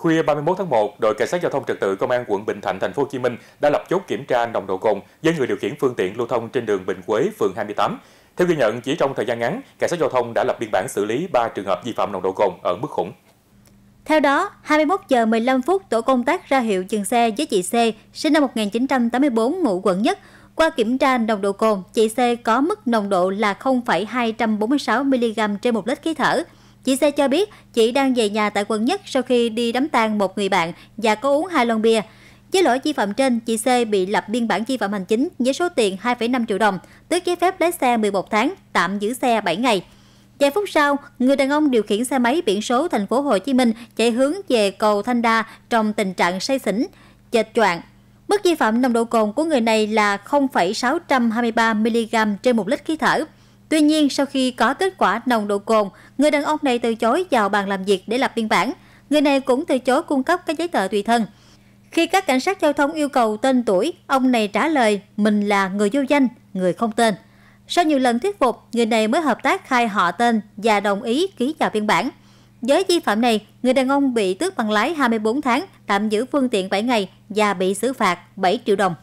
Khuya 31 tháng 1, đội cảnh sát giao thông trật tự công an quận Bình Thạnh thành phố Hồ Chí Minh đã lập chốt kiểm tra nồng độ cồn với người điều khiển phương tiện lưu thông trên đường Bình Quế, phường 28. Theo ghi nhận, chỉ trong thời gian ngắn, cảnh sát giao thông đã lập biên bản xử lý 3 trường hợp vi phạm nồng độ cồn ở mức khủng. Theo đó, 21 giờ 15 phút, tổ công tác ra hiệu dừng xe với chị C, sinh năm 1984, ngụ quận nhất. Qua kiểm tra nồng độ cồn, chị C có mức nồng độ là 0,246 mg trên một lít khí thở. Chị C cho biết chị đang về nhà tại quận nhất sau khi đi đám tang một người bạn và có uống hai lon bia. Với lỗi vi phạm trên, chị C bị lập biên bản vi phạm hành chính với số tiền 2,5 triệu đồng, tước giấy phép lái xe 11 tháng, tạm giữ xe 7 ngày. Vài phút sau, người đàn ông điều khiển xe máy biển số thành phố Hồ Chí Minh chạy hướng về cầu Thanh Đa trong tình trạng say xỉn, chệch choạng. Mức vi phạm nồng độ cồn của người này là 0,623 mg trên một lít khí thở. Tuy nhiên, sau khi có kết quả nồng độ cồn, người đàn ông này từ chối vào bàn làm việc để lập biên bản. Người này cũng từ chối cung cấp các giấy tờ tùy thân. Khi các cảnh sát giao thông yêu cầu tên tuổi, ông này trả lời mình là người vô danh, người không tên. Sau nhiều lần thuyết phục, người này mới hợp tác khai họ tên và đồng ý ký vào biên bản. Với vi phạm này, người đàn ông bị tước bằng lái 24 tháng, tạm giữ phương tiện 7 ngày và bị xử phạt 7 triệu đồng.